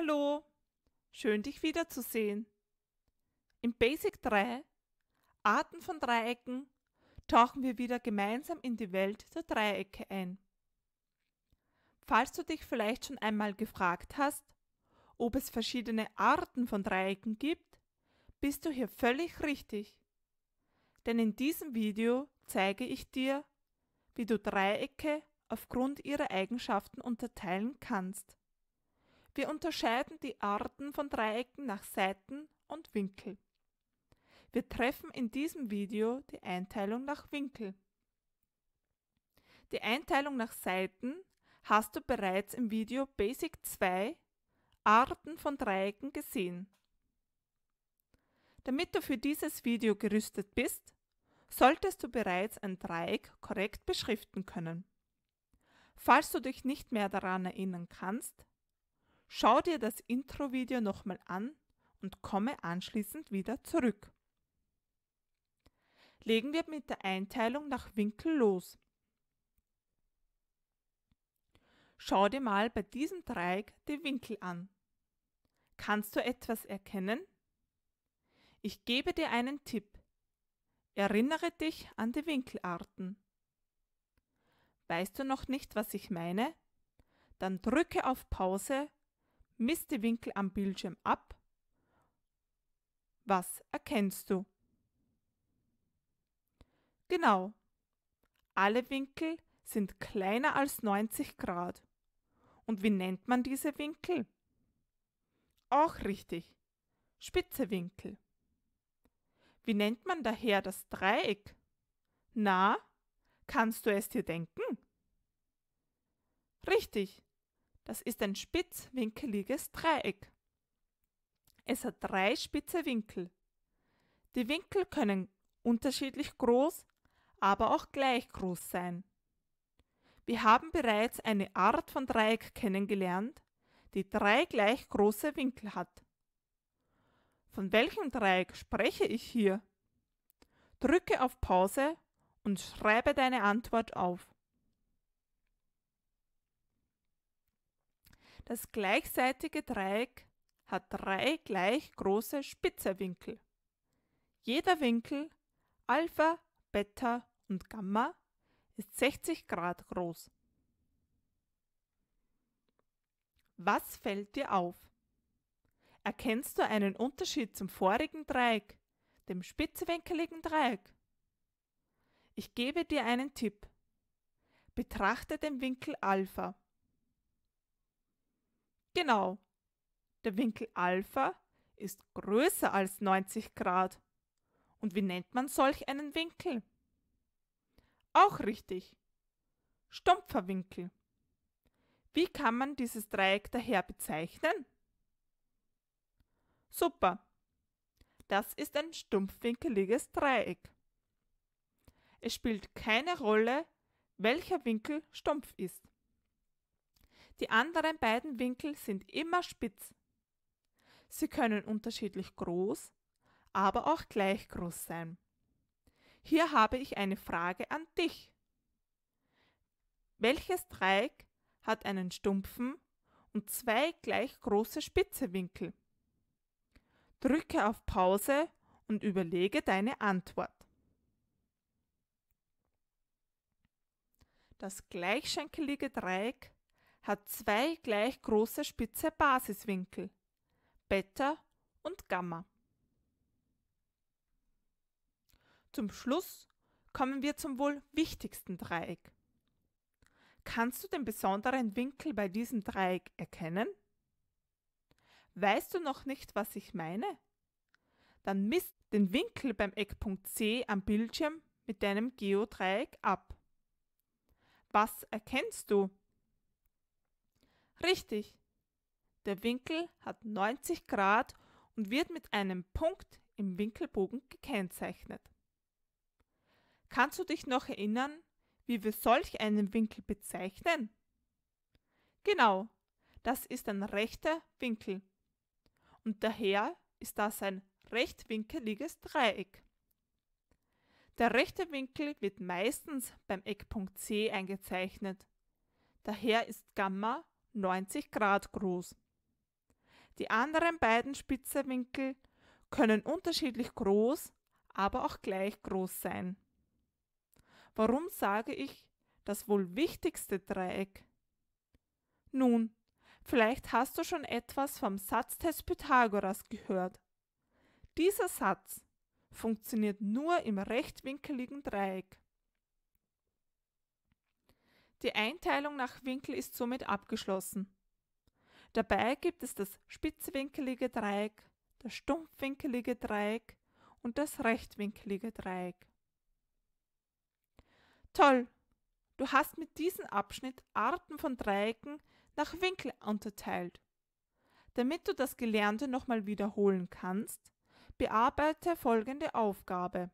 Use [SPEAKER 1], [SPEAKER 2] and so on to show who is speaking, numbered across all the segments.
[SPEAKER 1] Hallo, schön dich wiederzusehen. Im Basic 3, Arten von Dreiecken, tauchen wir wieder gemeinsam in die Welt der Dreiecke ein. Falls du dich vielleicht schon einmal gefragt hast, ob es verschiedene Arten von Dreiecken gibt, bist du hier völlig richtig. Denn in diesem Video zeige ich dir, wie du Dreiecke aufgrund ihrer Eigenschaften unterteilen kannst. Wir unterscheiden die Arten von Dreiecken nach Seiten und Winkel. Wir treffen in diesem Video die Einteilung nach Winkel. Die Einteilung nach Seiten hast du bereits im Video Basic 2 Arten von Dreiecken gesehen. Damit du für dieses Video gerüstet bist, solltest du bereits ein Dreieck korrekt beschriften können. Falls du dich nicht mehr daran erinnern kannst, Schau dir das Intro-Video nochmal an und komme anschließend wieder zurück. Legen wir mit der Einteilung nach Winkel los. Schau dir mal bei diesem Dreieck die Winkel an. Kannst du etwas erkennen? Ich gebe dir einen Tipp. Erinnere dich an die Winkelarten. Weißt du noch nicht, was ich meine? Dann drücke auf Pause misst die Winkel am Bildschirm ab. Was erkennst du? Genau. Alle Winkel sind kleiner als 90 Grad. Und wie nennt man diese Winkel? Auch richtig. Spitzewinkel. Wie nennt man daher das Dreieck? Na, kannst du es dir denken? Richtig, das ist ein spitzwinkeliges Dreieck. Es hat drei spitze Winkel. Die Winkel können unterschiedlich groß, aber auch gleich groß sein. Wir haben bereits eine Art von Dreieck kennengelernt, die drei gleich große Winkel hat. Von welchem Dreieck spreche ich hier? Drücke auf Pause und schreibe deine Antwort auf. Das gleichseitige Dreieck hat drei gleich große Spitzerwinkel. Jeder Winkel Alpha, Beta und Gamma ist 60 Grad groß. Was fällt dir auf? Erkennst du einen Unterschied zum vorigen Dreieck, dem spitzwinkeligen Dreieck? Ich gebe dir einen Tipp. Betrachte den Winkel Alpha. Genau. Der Winkel Alpha ist größer als 90 Grad. Und wie nennt man solch einen Winkel? Auch richtig. Stumpfer Winkel. Wie kann man dieses Dreieck daher bezeichnen? Super. Das ist ein stumpfwinkeliges Dreieck. Es spielt keine Rolle, welcher Winkel stumpf ist. Die anderen beiden Winkel sind immer spitz. Sie können unterschiedlich groß, aber auch gleich groß sein. Hier habe ich eine Frage an dich. Welches Dreieck hat einen stumpfen und zwei gleich große spitze Winkel? Drücke auf Pause und überlege deine Antwort. Das gleichschenkelige Dreieck hat zwei gleich große spitze Basiswinkel, Beta und Gamma. Zum Schluss kommen wir zum wohl wichtigsten Dreieck. Kannst du den besonderen Winkel bei diesem Dreieck erkennen? Weißt du noch nicht, was ich meine? Dann misst den Winkel beim Eckpunkt C am Bildschirm mit deinem Geodreieck ab. Was erkennst du? Richtig. Der Winkel hat 90 Grad und wird mit einem Punkt im Winkelbogen gekennzeichnet. Kannst du dich noch erinnern, wie wir solch einen Winkel bezeichnen? Genau, das ist ein rechter Winkel. Und daher ist das ein rechtwinkeliges Dreieck. Der rechte Winkel wird meistens beim Eckpunkt C eingezeichnet. Daher ist Gamma 90 Grad groß. Die anderen beiden Spitzewinkel können unterschiedlich groß, aber auch gleich groß sein. Warum sage ich das wohl wichtigste Dreieck? Nun, vielleicht hast du schon etwas vom Satz des Pythagoras gehört. Dieser Satz funktioniert nur im rechtwinkeligen Dreieck. Die Einteilung nach Winkel ist somit abgeschlossen. Dabei gibt es das spitzwinkelige Dreieck, das stumpfwinkelige Dreieck und das rechtwinkelige Dreieck. Toll! Du hast mit diesem Abschnitt Arten von Dreiecken nach Winkel unterteilt. Damit du das Gelernte nochmal wiederholen kannst, bearbeite folgende Aufgabe.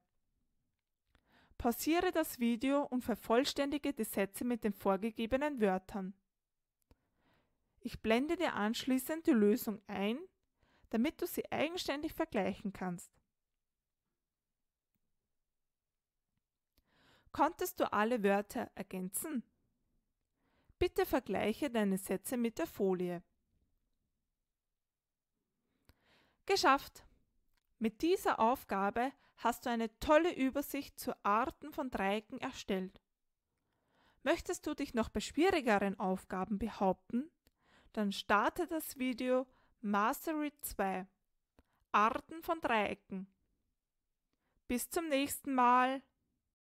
[SPEAKER 1] Pausiere das Video und vervollständige die Sätze mit den vorgegebenen Wörtern. Ich blende dir anschließend die Lösung ein, damit du sie eigenständig vergleichen kannst. Konntest du alle Wörter ergänzen? Bitte vergleiche deine Sätze mit der Folie. Geschafft! Mit dieser Aufgabe hast du eine tolle Übersicht zu Arten von Dreiecken erstellt. Möchtest du dich noch bei schwierigeren Aufgaben behaupten? Dann starte das Video Mastery 2 Arten von Dreiecken. Bis zum nächsten Mal.